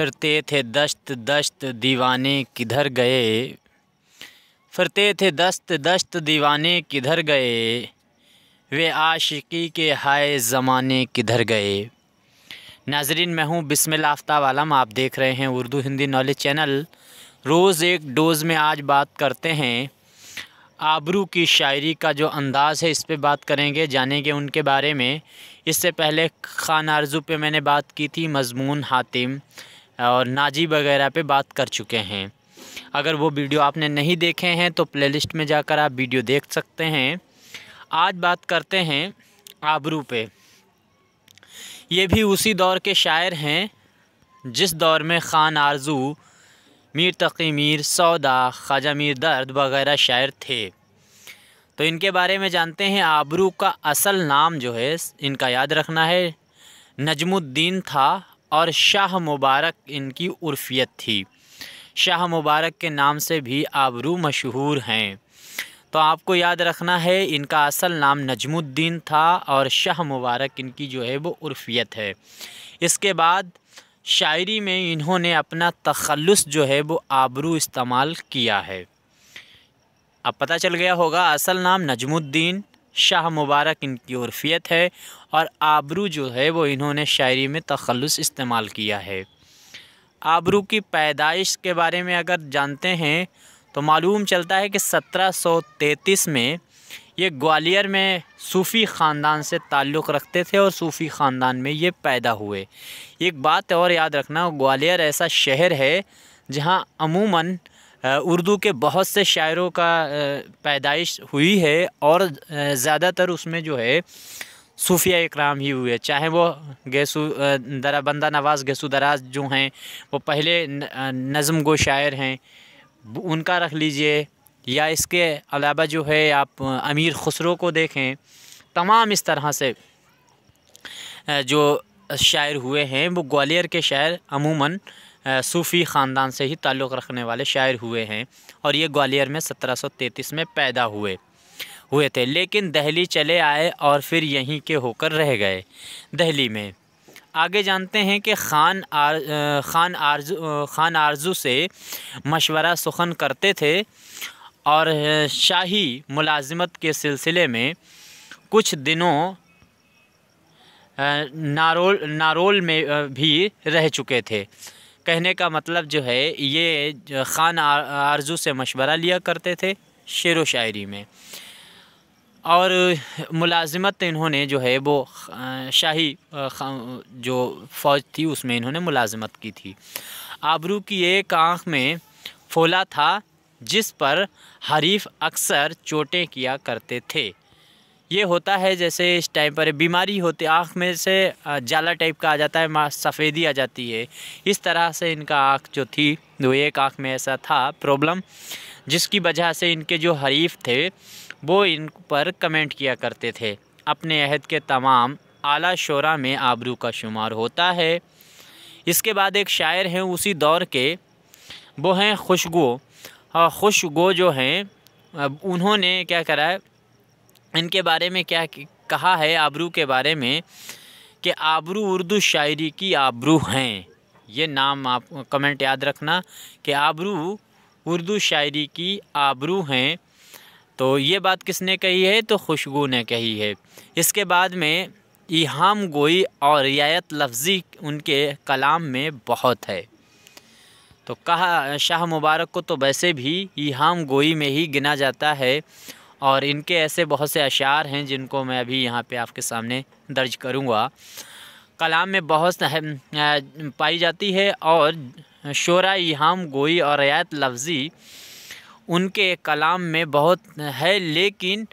फिरते थे दस्त दस्त दीवाने किधर गए फिरते थे दस्त दस्त दीवाने किधर गए वे आशिकी के हाय ज़माने किधर गए नाजरीन मैं हूँ बिस्मिल आफ्ताब आलम आप देख रहे हैं उर्दू हिंदी नॉलेज चैनल रोज़ एक डोज़ में आज बात करते हैं आबरू की शायरी का जो अंदाज़ है इस पर बात करेंगे जानेंगे उनके बारे में इससे पहले खान आरजू पे मैंने बात की थी मजमून हातिम और नाजी वगैरह पे बात कर चुके हैं अगर वो वीडियो आपने नहीं देखे हैं तो प्लेलिस्ट में जाकर आप वीडियो देख सकते हैं आज बात करते हैं आबरू पे ये भी उसी दौर के शायर हैं जिस दौर में ख़ान आरजू मीर तकी मीर सौदा ख्वाजा मीर दर्द वगैरह शायर थे तो इनके बारे में जानते हैं आबरू का असल नाम जो है इनका याद रखना है नजमुद्दीन था और शाह मुबारक इनकी उर्फियत थी शाह मुबारक के नाम से भी आबरू मशहूर हैं तो आपको याद रखना है इनका असल नाम नजमुद्दीन था और शाह मुबारक इनकी जो है वो उर्फियत है इसके बाद शायरी में इन्होंने अपना तखलस जो है वो आबरू इस्तेमाल किया है अब पता चल गया होगा असल नाम नजमुद्दीन शाह मुबारक इनकी औरफियत है और आबरू जो है वो इन्होंने शायरी में तखलस इस्तेमाल किया है आबरू की पैदाइश के बारे में अगर जानते हैं तो मालूम चलता है कि 1733 में ये ग्वालियर में सूफ़ी ख़ानदान से ताल्लुक़ रखते थे और सूफ़ी ख़ानदान में ये पैदा हुए एक बात और याद रखना ग्वालियर ऐसा शहर है जहाँ अमूमन उर्दू के बहुत से शायरों का पैदाइश हुई है और ज़्यादातर उसमें जो है सूफिया इकराम ही हुए चाहे वो गैसु दरा बंदा नवाज़ गैसू दराज जो हैं वो पहले नज़म गो शायर हैं उनका रख लीजिए या इसके अलावा जो है आप अमीर खुसरो को देखें तमाम इस तरह से जो शायर हुए हैं वो ग्वालियर के शायर अमूमन सूफ़ी ख़ानदान से ही ताल्लुक़ रखने वाले शायर हुए हैं और ये ग्वालियर में 1733 में पैदा हुए हुए थे लेकिन दहली चले आए और फिर यहीं के होकर रह गए दहली में आगे जानते हैं कि खान आर खान आरजू खान आरजू से मशवरा सुखन करते थे और शाही मुलाजमत के सिलसिले में कुछ दिनों नारोल नारोल में भी रह चुके थे कहने का मतलब जो है ये ख़ान आरजू से मशवरा लिया करते थे शेर व शायरी में और मुलाजमत तो इन्होंने जो है वो शाही जो फ़ौज थी उसमें इन्होंने मुलाजमत की थी आबरू की एक आँख में फोला था जिस पर हरीफ अक्सर चोटें किया करते थे ये होता है जैसे इस टाइम पर बीमारी होती आँख में से जाला टाइप का आ जाता है सफ़ेदी आ जाती है इस तरह से इनका आँख जो थी वो एक आँख में ऐसा था प्रॉब्लम जिसकी वजह से इनके जो हरीफ थे वो इन पर कमेंट किया करते थे अपने अहद के तमाम आला शोरा में आबरू का शुमार होता है इसके बाद एक शायर हैं उसी दौर के वो हैं खुशगो और खुशगो जो हैं उन्होंने क्या करा है इनके बारे में क्या कहा है आबरू के बारे में कि आबरू उर्दू शायरी की आबरू हैं ये नाम आप कमेंट याद रखना कि आबरू उर्दू शायरी की आबरू हैं तो ये बात किसने कही है तो खुशबू ने कही है इसके बाद में इहाम गोई और रियायत लफ्ज़ी उनके कलाम में बहुत है तो कहा शाह मुबारक को तो वैसे भी इहाम गोई में ही गिना जाता है और इनके ऐसे बहुत से अशार हैं जिनको मैं अभी यहाँ पे आपके सामने दर्ज करूँगा कलाम में बहुत पाई जाती है और शरा इहाम गोई और रियायत लफ्ज़ी उनके कलाम में बहुत है लेकिन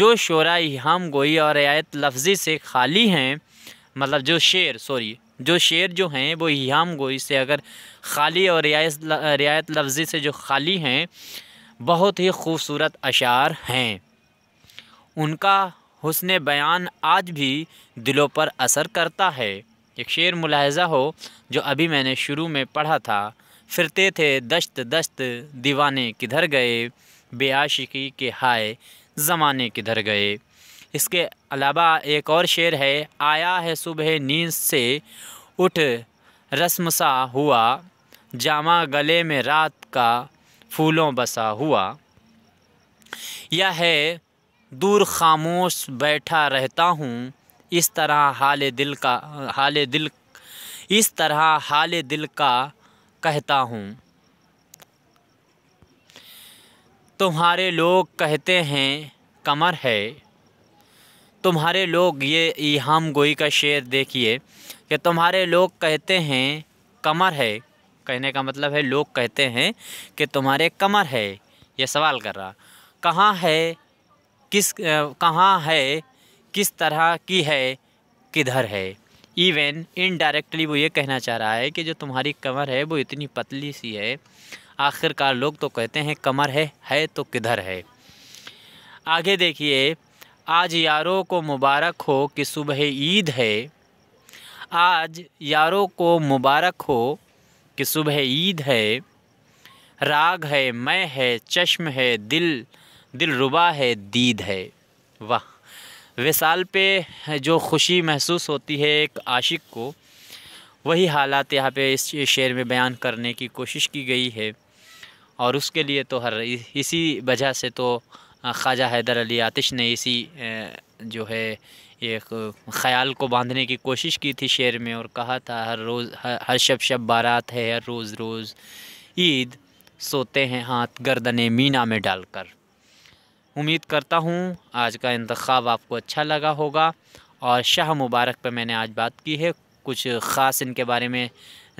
जो शोरा इहाम गोई और रियायत लफ्ज़ी से खाली हैं मतलब जो शेर सॉरी जो शेर जो हैं वो इहाम गोई से अगर खाली और रियायत रियायत लफ्ज़ी से जो खाली हैं बहुत ही खूबसूरत अशार हैं उनका हुसन बयान आज भी दिलों पर असर करता है एक शेर मुलाहजा हो जो अभी मैंने शुरू में पढ़ा था फिरते थे दश्त दश्त दीवाने किधर गए बेआशिकी के हाय ज़माने किधर गए इसके अलावा एक और शेर है आया है सुबह नींद से उठ रस्म सा हुआ जामा गले में रात का फूलों बसा हुआ या है दूर खामोश बैठा रहता हूँ इस तरह हाल दिल का हाल दिल इस तरह हाल दिल का कहता हूँ तुम्हारे लोग कहते हैं कमर है तुम्हारे लोग ये हम गोई का शेर देखिए कि तुम्हारे लोग कहते हैं कमर है कहने का मतलब है लोग कहते हैं कि तुम्हारे कमर है ये सवाल कर रहा कहाँ है किस कहाँ है किस तरह की है किधर है इवन इनडायरेक्टली वो ये कहना चाह रहा है कि जो तुम्हारी कमर है वो इतनी पतली सी है आखिरकार लोग तो कहते हैं कमर है है तो किधर है आगे देखिए आज यारों को मुबारक हो कि सुबह ईद है आज यारों को मुबारक हो कि सुबह ईद है राग है मैं है चश्म है दिल दिल रुबा है दीद है वाह विसाल पे जो खुशी महसूस होती है एक आशिक को वही हालात यहाँ पे इस शेर में बयान करने की कोशिश की गई है और उसके लिए तो हर इसी वजह से तो ख्वाजा हैदर अली आतिश ने इसी जो है एक ख़्याल को बांधने की कोशिश की थी शेर में और कहा था हर रोज़ हर, हर शब शब बारात है हर रोज़ रोज़ ईद सोते हैं हाथ गर्दने मीना में डालकर उम्मीद करता हूँ आज का इंतखब आपको अच्छा लगा होगा और शाह मुबारक पर मैंने आज बात की है कुछ ख़ास इनके बारे में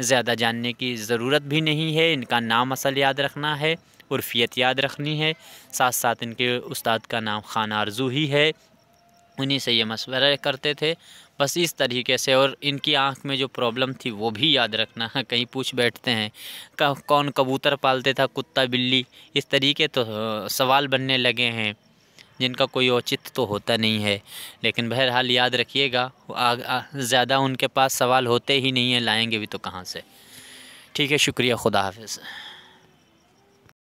ज़्यादा जानने की ज़रूरत भी नहीं है इनका नाम असल याद रखना है उर्फियत याद रखनी है साथ साथ इनके उस्ताद का नाम खान आरजू ही है उन्हीं से ये मशवरा करते थे बस इस तरीके से और इनकी आंख में जो प्रॉब्लम थी वो भी याद रखना है हाँ, कहीं पूछ बैठते हैं का, कौन कबूतर पालते था कुत्ता बिल्ली इस तरीके तो सवाल बनने लगे हैं जिनका कोई औचित्य तो होता नहीं है लेकिन बहरहाल याद रखिएगा ज़्यादा उनके पास सवाल होते ही नहीं हैं लाएंगे भी तो कहाँ से ठीक है शुक्रिया खुदा हाफिज़